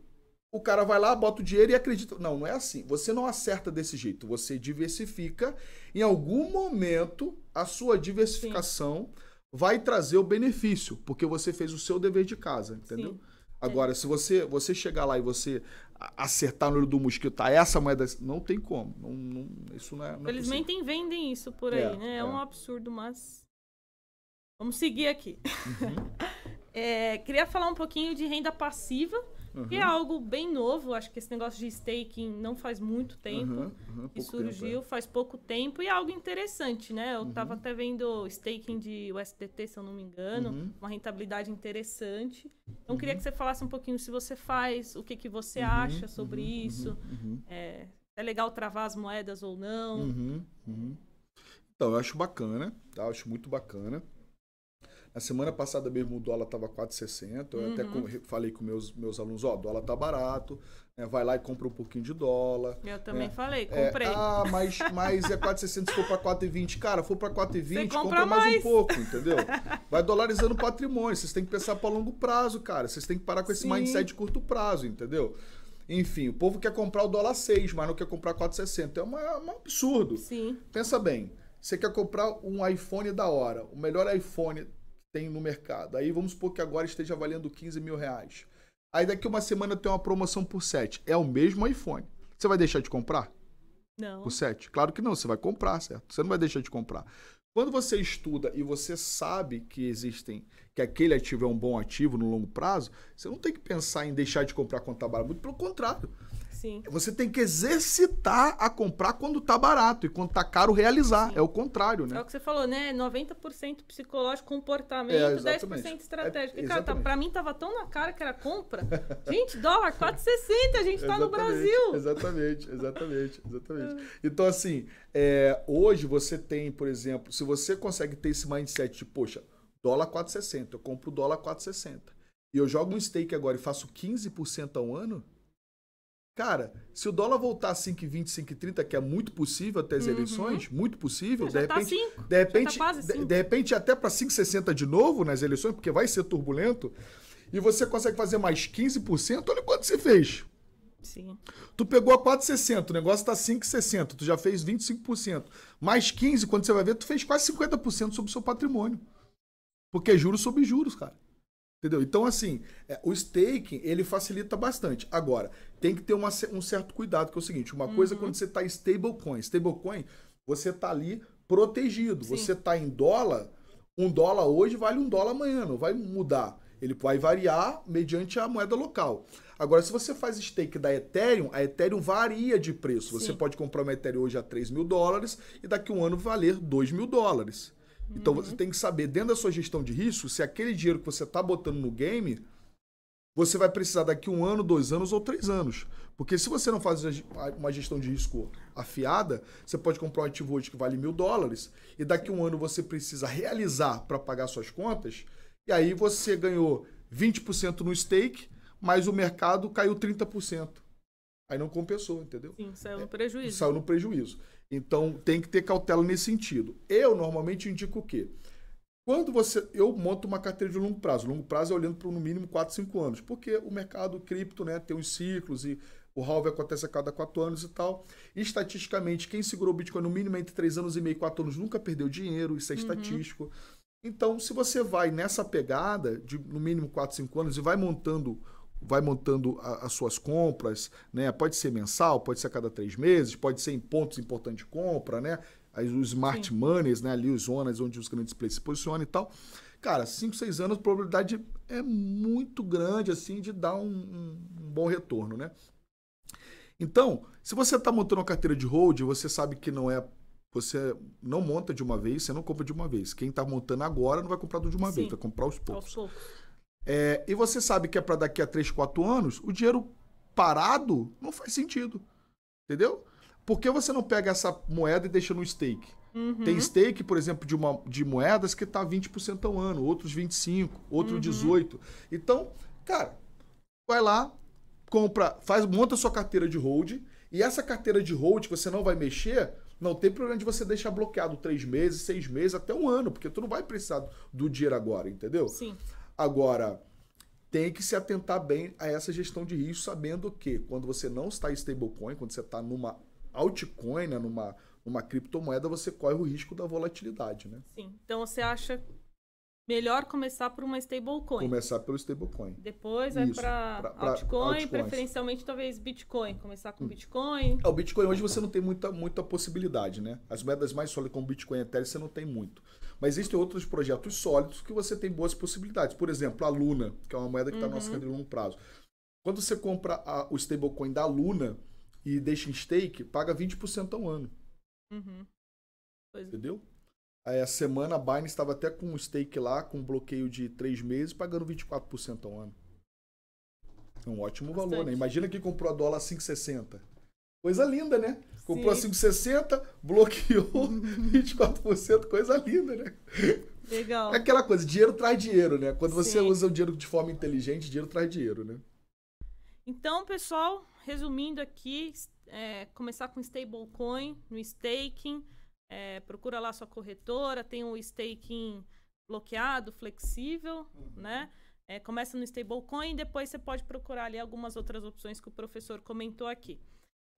o cara vai lá, bota o dinheiro e acredita. Não, não é assim. Você não acerta desse jeito. Você diversifica. Em algum momento, a sua diversificação Sim. vai trazer o benefício, porque você fez o seu dever de casa, entendeu? Sim. Agora, é. se você você chegar lá e você acertar no olho do mosquito, tá, essa moeda. Não tem como. Não, não, isso não é. Não Felizmente é vendem isso por aí, é, né? É, é, um absurdo, mas. Vamos seguir aqui. Uhum. <laughs> É, queria falar um pouquinho de renda passiva Uhum. E é algo bem novo, acho que esse negócio de staking não faz muito uhum, tempo uhum, uhum, que surgiu, tempo, é. faz pouco tempo e é algo interessante, né? Eu estava uhum. até vendo staking de USDT, se eu não me engano, uhum. uma rentabilidade interessante. Então queria que você falasse um pouquinho se você faz, o que, que você acha sobre isso, é, é, legal travar as moedas ou não. Então, eu acho bacana, tá? Eu acho muito bacana. A semana passada mesmo o dólar estava 4,60. Eu uhum. até com, falei com meus, meus alunos, ó, oh, dólar tá barato, né? vai lá e compra um pouquinho de dólar. Eu também né. falei, é, comprei. É, ah, mas, <laughs> mas é 4,60 se for para 4,20. Cara, for para 4,20, compra, compra mais. mais. um pouco, <laughs> entendeu? Vai dolarizando o patrimônio. Vocês têm que pensar para longo prazo, cara. Vocês têm que parar com esse Sim. mindset de curto prazo, entendeu? Enfim, o povo quer comprar o dólar 6, mas não quer comprar 4,60. É uma, é um absurdo. Sim. Pensa bem. Você quer comprar um iPhone da hora, o melhor iPhone tem no mercado. Aí vamos supor que agora esteja valendo 15 mil reais. Aí daqui uma semana tem uma promoção por 7. É o mesmo iPhone. Você vai deixar de comprar? Não. Por 7? Claro que não, você vai comprar, certo? Você não vai deixar de comprar. Quando você estuda e você sabe que existem, que aquele ativo é um bom ativo no longo prazo, você não tem que pensar em deixar de comprar quando está barato. Muito pelo contrário. Sim. Você tem que exercitar a comprar quando tá barato e quando tá caro realizar. Sim. É o contrário, né? É o que você falou, né? 90% é psicológico, comportamento, é, 10% é estratégico. É, e, cara, tá, pra mim tava tão na cara que era compra. <laughs> gente, dólar 4,60, a gente tá no Brasil. Exatamente, exatamente, exatamente. <laughs> É. então, assim, é, hoje você tem, por exemplo, se você consegue ter esse mindset de, poxa, dólar 4,60, eu compro dólar 4,60. E eu jogo um stake agora e faço 15% ao ano, Cara, se o dólar voltar 5,20, 5,30, que é muito possível até as uhum. eleições, muito possível, de, tá repente, tá de repente, tá de, de repente até para 5,60 de novo nas eleições, porque vai ser turbulento, e você consegue fazer mais 15%, olha quanto você fez. Sim. Tu pegou a 4,60, o negócio tá 5,60, tu já fez 25%. Mais 15, quando você vai ver, tu fez quase 50% sobre o seu patrimônio. Porque é juros sobre juros, cara. Entendeu? Então, assim, é, o staking, ele facilita bastante. Agora, tem que ter uma, um certo cuidado, que é o seguinte, uma uhum. coisa é quando você está em stablecoin. Stablecoin, você está ali protegido. Sim. Você está em dólar, um dólar hoje vale um dólar amanhã, não vai mudar. Ele vai variar mediante a moeda local. Agora, se você faz stake da Ethereum, a Ethereum varia de preço. Sim. Você pode comprar uma Ethereum hoje a 3 mil dólares e daqui a um ano valer 2 mil dólares. Então uhum. você tem que saber, dentro da sua gestão de risco, se aquele dinheiro que você está botando no game, você vai precisar daqui um ano, dois anos ou três anos. Porque se você não faz uma gestão de risco afiada, você pode comprar um ativo hoje que vale mil dólares e daqui um ano você precisa realizar para pagar suas contas, e aí você ganhou 20% no stake, mas o mercado caiu 30%. Aí não compensou, entendeu? Sim, saiu no prejuízo. É, saiu no prejuízo. Então tem que ter cautela nesse sentido. Eu normalmente indico o quê? Quando você. Eu monto uma carteira de longo prazo. Longo prazo é olhando para no mínimo 4, 5 anos. Porque o mercado cripto né, tem uns ciclos e o halve acontece a cada 4 anos e tal. E, estatisticamente, quem segurou o Bitcoin no mínimo entre 3 anos e meio e 4 anos nunca perdeu dinheiro, isso é uhum. estatístico. Então, se você vai nessa pegada de no mínimo 4, 5 anos e vai montando vai montando a, as suas compras, né? Pode ser mensal, pode ser a cada três meses, pode ser em pontos importantes de compra, né? As, os smart Sim. monies, né? Ali os zonas onde os grandes players se posicionam e tal. Cara, 5, 6 anos, a probabilidade é muito grande, assim, de dar um, um, um bom retorno, né? Então, se você está montando uma carteira de hold, você sabe que não é você não monta de uma vez, você não compra de uma vez. Quem está montando agora não vai comprar tudo de uma Sim, vez, vai comprar aos poucos. Aos poucos. É, e você sabe que é para daqui a 3, 4 anos, o dinheiro parado não faz sentido. Entendeu? Por que você não pega essa moeda e deixa no stake? Uhum. Tem stake, por exemplo, de, uma, de moedas que tá 20% ao ano, outros 25%, outros uhum. 18%. Então, cara, vai lá, compra, faz, monta sua carteira de hold, e essa carteira de hold que você não vai mexer, não tem problema de você deixar bloqueado três meses, seis meses, até um ano, porque tu não vai precisar do dinheiro agora, entendeu? Sim. Agora, tem que se atentar bem a essa gestão de risco, sabendo que quando você não está em stablecoin, quando você está numa altcoin, né, numa, numa criptomoeda, você corre o risco da volatilidade, né? Sim. Então você acha melhor começar por uma stablecoin. Começar pelo stablecoin. Depois vai é para altcoin, preferencialmente talvez Bitcoin. Começar com hum. Bitcoin. É, o Bitcoin hoje você não tem muita, muita possibilidade, né? As moedas mais sólidas como Bitcoin e Ethereum você não tem muito. Mas existem outros projetos sólidos que você tem boas possibilidades. Por exemplo, a Luna, que é uma moeda que está uhum. no nosso de longo prazo. Quando você compra a, o stablecoin da Luna e deixa em stake, paga 20% ao ano. Uhum. É. Entendeu? Aí, a semana a Binance estava até com um stake lá, com um bloqueio de 3 meses, pagando 24% ao ano. É um ótimo Bastante. valor, né? Imagina que comprou a dólar 5,60. Coisa linda, né? Comprou Sim. a 560, bloqueou 24%, <laughs> coisa linda, né? Legal. É aquela coisa, dinheiro traz dinheiro, né? Quando você Sim. usa o dinheiro de forma inteligente, dinheiro traz dinheiro, né? Então, pessoal, resumindo aqui, é, começar com stablecoin, no staking, é, procura lá sua corretora, tem o um staking bloqueado, flexível, uhum. né? É, começa no stablecoin, depois você pode procurar ali algumas outras opções que o professor comentou aqui.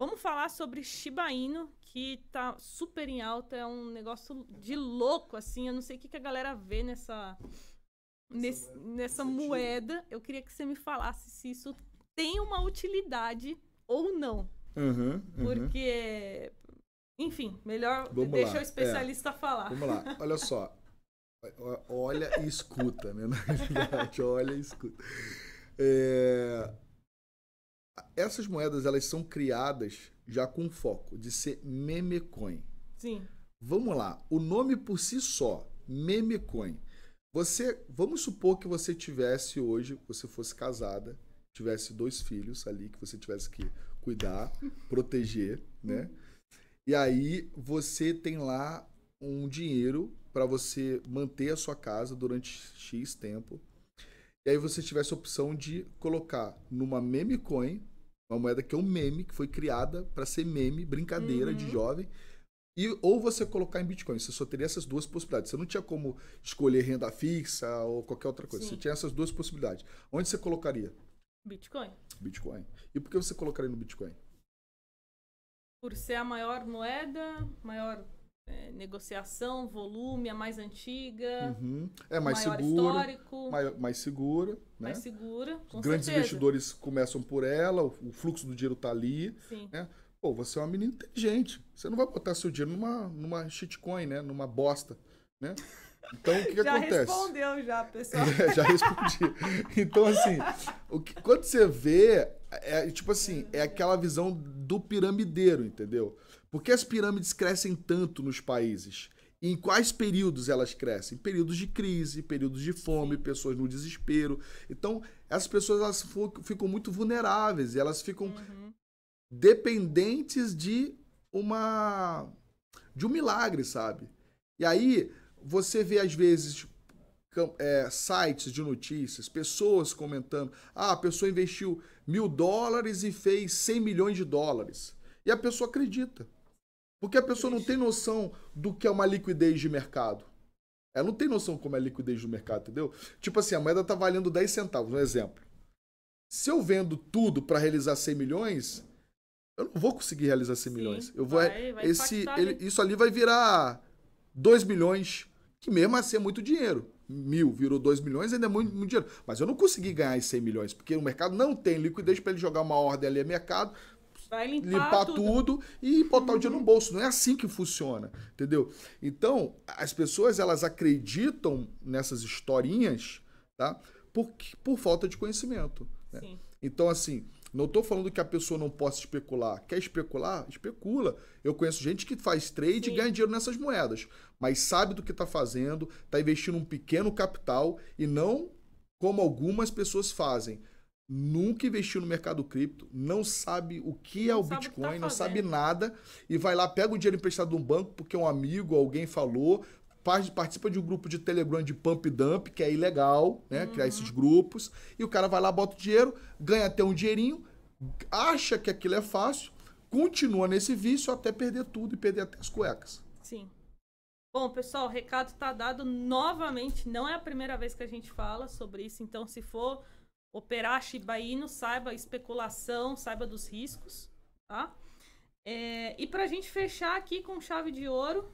Vamos falar sobre Shiba Inu, que tá super em alta, é um negócio de louco, assim. Eu não sei o que, que a galera vê nessa, nesse, nessa moeda. Eu queria que você me falasse se isso tem uma utilidade ou não. Uhum, uhum. Porque, enfim, melhor Vamos deixa lá. o é. especialista é. falar. Vamos lá, olha só. Olha e escuta, né? Na verdade, olha e escuta. É, essas moedas elas são criadas já com foco de ser memecoin. Sim. Vamos lá, o nome por si só, memecoin. Você, vamos supor que você tivesse hoje, você fosse casada, tivesse dois filhos ali que você tivesse que cuidar, <laughs> proteger, né? E aí você tem lá um dinheiro para você manter a sua casa durante X tempo. E aí você tivesse a opção de colocar numa meme coin uma moeda que é um meme, que foi criada para ser meme, brincadeira uhum. de jovem. E, ou você colocar em Bitcoin. Você só teria essas duas possibilidades. Você não tinha como escolher renda fixa ou qualquer outra coisa. Sim. Você tinha essas duas possibilidades. Onde você colocaria? Bitcoin. Bitcoin. E por que você colocaria no Bitcoin? Por ser a maior moeda, maior é, negociação, volume, a mais antiga. Uhum. É mais maior seguro, histórico. Maior, mais segura. Né? Mais segura. Com Grandes certeza. investidores começam por ela, o, o fluxo do dinheiro está ali. Sim. Né? Pô, você é uma menina inteligente. Você não vai botar seu dinheiro numa, numa shitcoin, né? Numa bosta. Né? Então, o que, que <laughs> acontece? Já respondeu já, pessoal. <laughs> É, já respondi. Então, assim, o que, quando você vê, é, é tipo assim, é aquela visão do piramideiro, entendeu? Por que as pirâmides crescem tanto nos países? E em quais períodos elas crescem? Períodos de crise, períodos de fome, pessoas no desespero. Então, essas pessoas elas ficam muito vulneráveis, elas ficam uhum. dependentes de uma de um milagre, sabe? E aí você vê às vezes é, sites de notícias, pessoas comentando: ah, a pessoa investiu mil dólares e fez 100 milhões de dólares. E a pessoa acredita. Porque a pessoa não tem noção do que é uma liquidez de mercado. Ela não tem noção como é a liquidez do mercado, entendeu? Tipo assim, a moeda tá valendo 10 centavos, um exemplo. Se eu vendo tudo para realizar 100 milhões, eu não vou conseguir realizar 100 Sim, milhões. Eu vou vai, vai esse ele, né? isso ali vai virar 2 milhões, que mesmo assim é muito dinheiro. Mil virou 2 milhões, ainda é muito, muito dinheiro. Mas eu não consegui ganhar esses 100 milhões, porque o mercado não tem liquidez para ele jogar uma ordem ali a mercado, vai limpar, limpar tudo. tudo. e botar uhum. o dinheiro no uhum. bolso. Não é assim que funciona, entendeu? Então, as pessoas elas acreditam nessas historinhas, tá? Por, por falta de conhecimento. Né? Então, assim, não estou falando que a pessoa não possa especular. Quer especular? Especula. Eu conheço gente que faz trade Sim. e ganha dinheiro nessas moedas, mas sabe do que está fazendo, está investindo um pequeno capital e não como algumas pessoas fazem nunca investiu no mercado cripto, não sabe o que é não o tá Bitcoin, tá não sabe nada, e vai lá, pega o dinheiro emprestado de um banco porque um amigo, alguém falou, participa de um grupo de Telegram de pump dump, que é ilegal, né? É uhum. Criar esses grupos. E o cara vai lá, bota o dinheiro, ganha até um dinheirinho, acha que aquilo é fácil, continua nesse vício até perder tudo e perder até as cuecas. Sim. Bom, pessoal, o recado está dado novamente. Não é a primeira vez que a gente fala sobre isso, então se for operar Shiba Inu, saiba especulação, saiba dos riscos, tá? É, e para a gente fechar aqui com chave de ouro,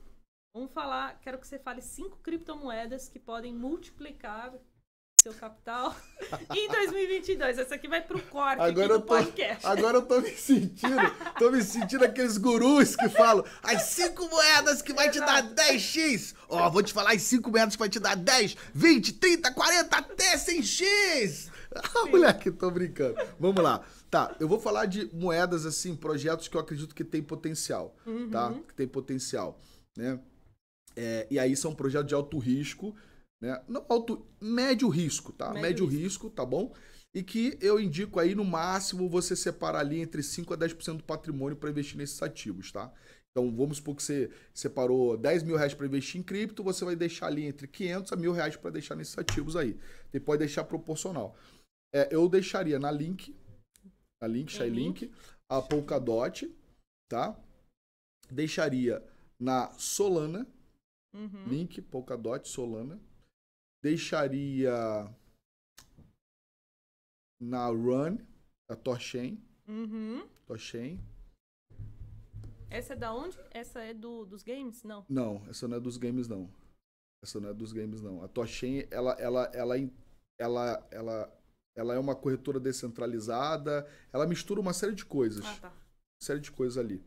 vamos falar, quero que você fale cinco criptomoedas que podem multiplicar seu capital <laughs> em 2022. Essa aqui vai para o corte agora eu tô, podcast. Agora eu tô me sentindo, tô me sentindo aqueles gurus que falam as cinco moedas que vai te dar 10x. Ó, oh, vou te falar as cinco moedas que vai te dar 10, 20, 30, 40, até 100x. <laughs> Ah, moleque, tô brincando. Vamos lá. Tá, eu vou falar de moedas, assim, projetos que eu acredito que tem potencial, tá? uhum. tá? Que tem potencial, né? É, e aí são projetos de alto risco, né? Não alto, médio risco, tá? Médio, médio risco. risco, tá bom? E que eu indico aí, no máximo, você separar ali entre 5% a 10% do patrimônio para investir nesses ativos, tá? Então, vamos supor que você separou 10 mil reais para investir em cripto, você vai deixar ali entre 500 a mil reais para deixar nesses ativos aí. Você pode deixar proporcional. É, eu deixaria na Link, a Link, Shai uhum. Link, a Polkadot, tá? Deixaria na Solana, uhum. Link, Polkadot, Solana. Deixaria na Run, a Torchain. Uhum. Torchain. Essa é da onde? Essa é do, dos games? Não. Não, essa não é dos games, não. Essa não é dos games, não. A Torchain, ela, ela, ela, ela, ela ela é uma corretora descentralizada, ela mistura uma série de coisas. Ah, tá. Série de coisas ali.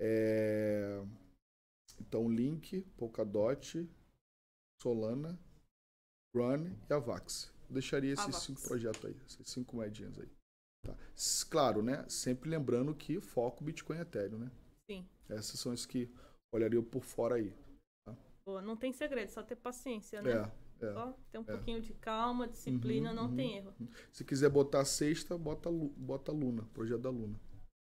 É... Então, Link, Polkadot, Solana, Run e Avax. Eu deixaria esses Avax. cinco projetos aí, esses cinco moedinhas aí. Tá. Claro, né? Sempre lembrando que foco Bitcoin e Ethereum, né? Sim. Essas são as que olhariam por fora aí. Tá? Boa, não tem segredo, só ter paciência, né? É. É, Só ter um é. pouquinho de calma, disciplina, uhum, não uhum. tem erro. Se quiser botar sexta, bota, bota Luna, projeto da Luna.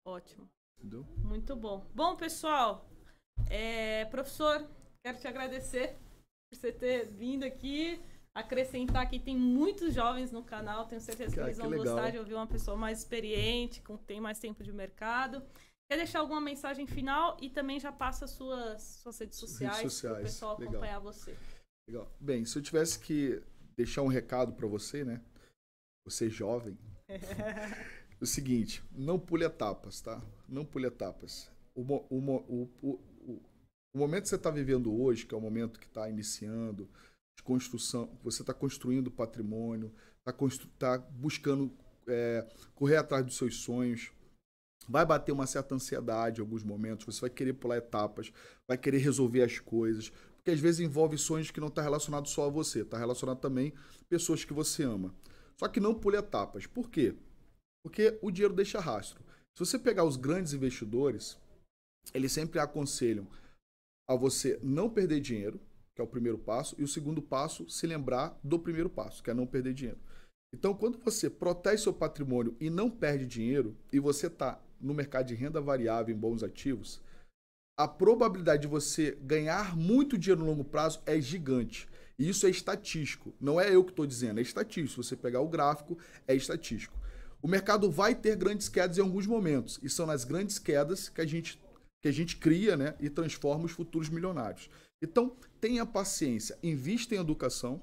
Ótimo. Entendeu? Muito bom. Bom, pessoal, é, professor, quero te agradecer por você ter vindo aqui. Acrescentar que tem muitos jovens no canal, tenho certeza que, que eles vão que gostar de ouvir uma pessoa mais experiente, com tem mais tempo de mercado. Quer deixar alguma mensagem final e também já passa suas, suas redes sociais, para o pessoal acompanhar você. Legal. Bem, se eu tivesse que deixar um recado para você, né? Você jovem. <laughs> o seguinte, não pule etapas, tá? Não pule etapas. O, o, o, o momento que você está vivendo hoje, que é o momento que está iniciando, de construção, você está construindo patrimônio, está constru, tá buscando é, correr atrás dos seus sonhos, vai bater uma certa ansiedade em alguns momentos, você vai querer pular etapas, vai querer resolver as coisas, que às vezes envolve sonhos que não está relacionado só a você, está relacionado também pessoas que você ama. Só que não pule etapas. Por quê? Porque o dinheiro deixa rastro. Se você pegar os grandes investidores, eles sempre aconselham a você não perder dinheiro, que é o primeiro passo, e o segundo passo, se lembrar do primeiro passo, que é não perder dinheiro. Então, quando você protege seu patrimônio e não perde dinheiro, e você está no mercado de renda variável em bons ativos, a probabilidade de você ganhar muito dinheiro no longo prazo é gigante. E isso é estatístico. Não é eu que estou dizendo, é estatístico. Se você pegar o gráfico, é estatístico. O mercado vai ter grandes quedas em alguns momentos. E são nas grandes quedas que a gente, que a gente cria né, e transforma os futuros milionários. Então, tenha paciência, invista em educação,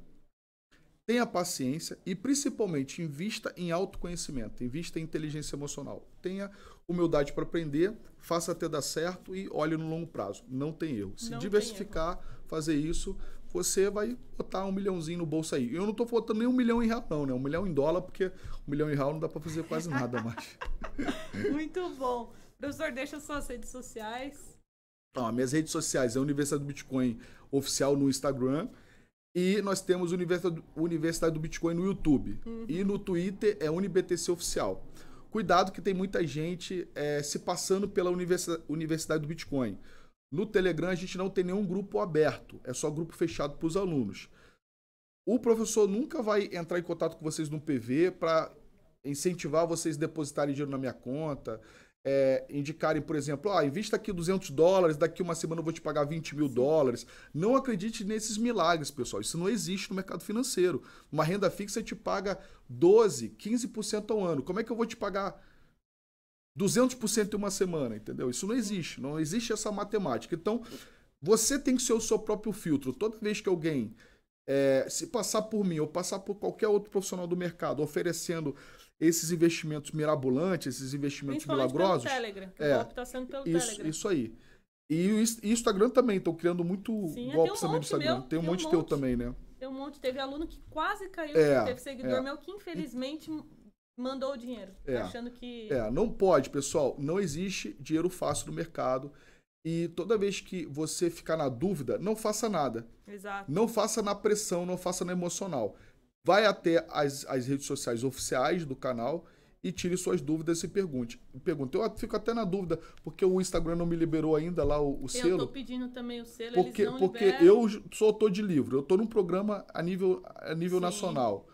tenha paciência e principalmente invista em autoconhecimento, invista em inteligência emocional tenha humildade para aprender, faça até dar certo e olhe no longo prazo. Não tem erro. Se não diversificar, fazer isso, você vai botar um milhãozinho no bolso aí. Eu não estou botando nem um milhão em real, não, né? Um milhão em dólar, porque um milhão em real não dá para fazer quase nada mais. <laughs> Muito bom. Professor, deixa suas redes sociais. Ah, minhas redes sociais é a Universidade do Bitcoin Oficial no Instagram. E nós temos Universidade do Bitcoin no YouTube. Uhum. E no Twitter é UniBTC Oficial. Cuidado que tem muita gente é, se passando pela universidade, universidade do Bitcoin. No Telegram a gente não tem nenhum grupo aberto, é só grupo fechado para os alunos. O professor nunca vai entrar em contato com vocês no PV para incentivar vocês a depositarem dinheiro na minha conta, é, indicarem, por exemplo, ah, invista aqui 200 dólares, daqui uma semana eu vou te pagar 20 mil dólares. Não acredite nesses milagres, pessoal. Isso não existe no mercado financeiro. Uma renda fixa te paga 12, 15% ao ano. Como é que eu vou te pagar 200% em uma semana? Entendeu? Isso não existe. Não existe essa matemática. Então, você tem que ser o seu próprio filtro. Toda vez que alguém é, se passar por mim ou passar por qualquer outro profissional do mercado oferecendo esses investimentos mirabolantes, esses investimentos milagrosos. Pelo Telegram, que é, o golpe tá sendo pelo isso, Telegram. Isso aí. E o Instagram também, estão criando muito Sim, também um no Instagram. Meu, tem um monte, um monte teu também, né? Tem um monte. Teve aluno que quase caiu, é, teve seguidor é. meu que infelizmente mandou o dinheiro, é, achando que... É, não pode, pessoal. Não existe dinheiro fácil no mercado. E toda vez que você ficar na dúvida, não faça nada. Exato. Não faça na pressão, não faça na emocional. Vai até as, as redes sociais oficiais do canal e tire suas dúvidas e pergunte. Pergunte. Eu fico até na dúvida, porque o Instagram não me liberou ainda lá o, o eu selo. Eu tô pedindo também o selo, porque, Porque liberam. eu sou autor de livro, eu tô num programa a nível, a nível nacional.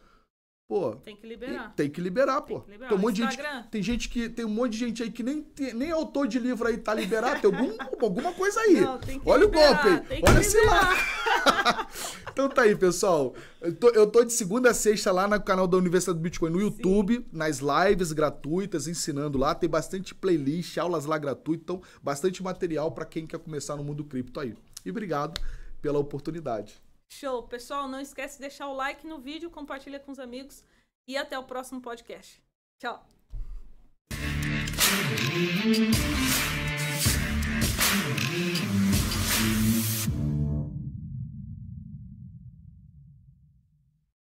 Pô, tem que liberar. Tem que liberar, pô. Tem, que liberar. tem um monte Instagram. de gente, tem gente que tem um monte de gente aí que nem nem autor de livro aí tá liberado, tem algum, <laughs> alguma coisa aí. Não, Olha liberar, o golpe. Olha se lá. <laughs> então tá aí, pessoal. Eu tô, eu tô, de segunda a sexta lá no canal da Universidade do Bitcoin no YouTube, Sim. nas lives gratuitas ensinando lá, tem bastante playlist, aulas lá gratuitas, então bastante material para quem quer começar no mundo cripto aí. E obrigado pela oportunidade. Show. Pessoal, não esquece de deixar o like no vídeo, compartilha com os amigos e até o próximo podcast. Tchau.